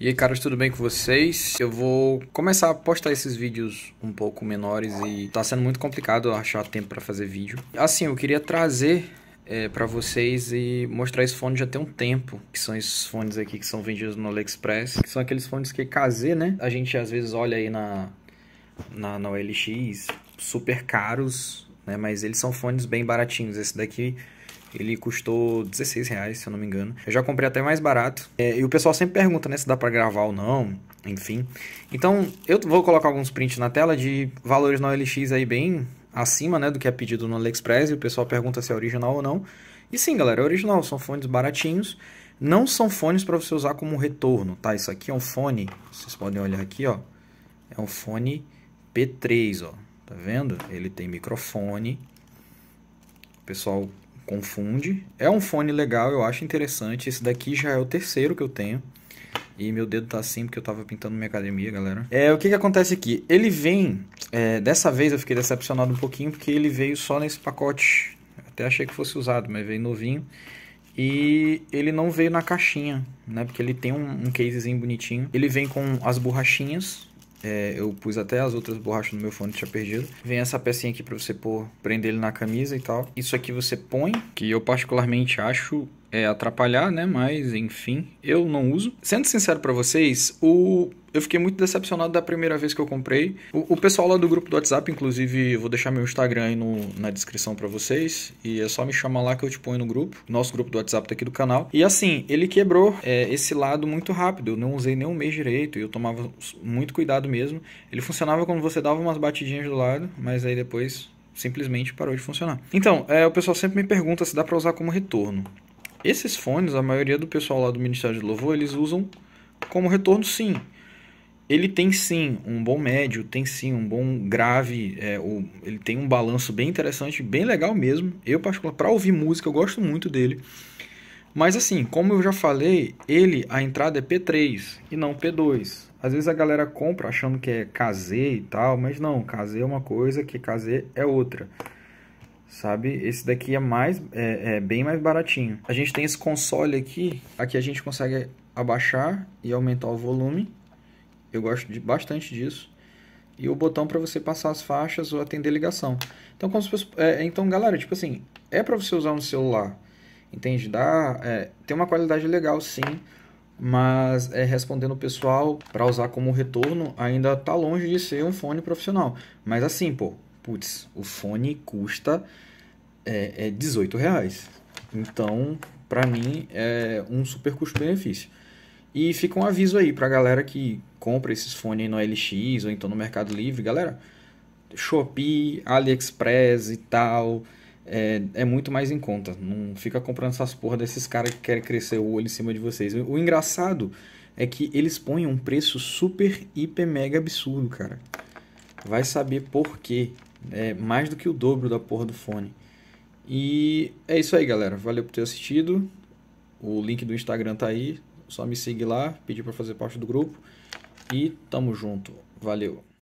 E aí, caras, tudo bem com vocês? Eu vou começar a postar esses vídeos um pouco menores e tá sendo muito complicado achar tempo para fazer vídeo. Assim, eu queria trazer é, para vocês e mostrar esse fone já tem um tempo, que são esses fones aqui que são vendidos no AliExpress, que são aqueles fones que KZ, né? A gente às vezes olha aí na na, na OLX, super caros, né? Mas eles são fones bem baratinhos. Esse daqui ele custou 16 reais, se eu não me engano. Eu já comprei até mais barato. É, e o pessoal sempre pergunta, né, se dá para gravar ou não, enfim. Então, eu vou colocar alguns prints na tela de valores na OLX aí bem acima, né, do que é pedido no AliExpress. E o pessoal pergunta se é original ou não. E sim, galera, é original. São fones baratinhos. Não são fones para você usar como retorno, tá? Isso aqui é um fone, vocês podem olhar aqui, ó. É um fone P3, ó. Tá vendo? Ele tem microfone. O pessoal confunde. É um fone legal, eu acho interessante. Esse daqui já é o terceiro que eu tenho. E meu dedo tá assim porque eu tava pintando minha academia, galera. É, o que que acontece aqui? Ele vem... É, dessa vez eu fiquei decepcionado um pouquinho porque ele veio só nesse pacote. Até achei que fosse usado, mas veio novinho. E ele não veio na caixinha, né? Porque ele tem um, um casezinho bonitinho. Ele vem com as borrachinhas é, eu pus até as outras borrachas no meu fone, tinha perdido. Vem essa pecinha aqui para você pôr, prender ele na camisa e tal. Isso aqui você põe, que eu particularmente acho é, atrapalhar, né? Mas enfim, eu não uso. Sendo sincero para vocês, o eu fiquei muito decepcionado da primeira vez que eu comprei. O, o, pessoal lá do grupo do WhatsApp, inclusive, eu vou deixar meu Instagram aí no, na descrição para vocês. E é só me chamar lá que eu te ponho no grupo. Nosso grupo do WhatsApp tá aqui do canal. E assim, ele quebrou é, esse lado muito rápido. Eu não usei nem um mês direito. Eu tomava muito cuidado mesmo. Ele funcionava quando você dava umas batidinhas do lado, mas aí depois simplesmente parou de funcionar. Então, é, o pessoal sempre me pergunta se dá para usar como retorno. Esses fones, a maioria do pessoal lá do Ministério de Louvor, eles usam como retorno sim. Ele tem sim um bom médio, tem sim um bom grave, é, o, ele tem um balanço bem interessante, bem legal mesmo. Eu, particular, para ouvir música, eu gosto muito dele. Mas assim, como eu já falei, ele, a entrada é P3 e não P2. Às vezes a galera compra achando que é KZ e tal, mas não, KZ é uma coisa que KZ é outra sabe? Esse daqui é mais é, é, bem mais baratinho. A gente tem esse console aqui, aqui a gente consegue abaixar e aumentar o volume. Eu gosto de, bastante disso. E o botão para você passar as faixas ou atender ligação. Então, como fosse, é, então galera, tipo assim, é para você usar no celular, entende? Dá, é, tem uma qualidade legal, sim. Mas é, respondendo o pessoal, para usar como retorno, ainda tá longe de ser um fone profissional. Mas assim, pô, putz, o fone custa é, é 18 reais. Então, para mim, é um super custo-benefício. E fica um aviso aí pra galera que compra esses fones no LX ou então no Mercado Livre, galera. Shopee, AliExpress e tal. É, é, muito mais em conta. Não fica comprando essas porra desses caras que querem crescer o olho em cima de vocês. O engraçado é que eles põem um preço super, hiper, mega absurdo, cara. Vai saber por quê. É mais do que o dobro da porra do fone. E é isso aí, galera. Valeu por ter assistido. O link do Instagram tá aí. Só me seguir lá, pedir para fazer parte do grupo. E tamo junto. Valeu.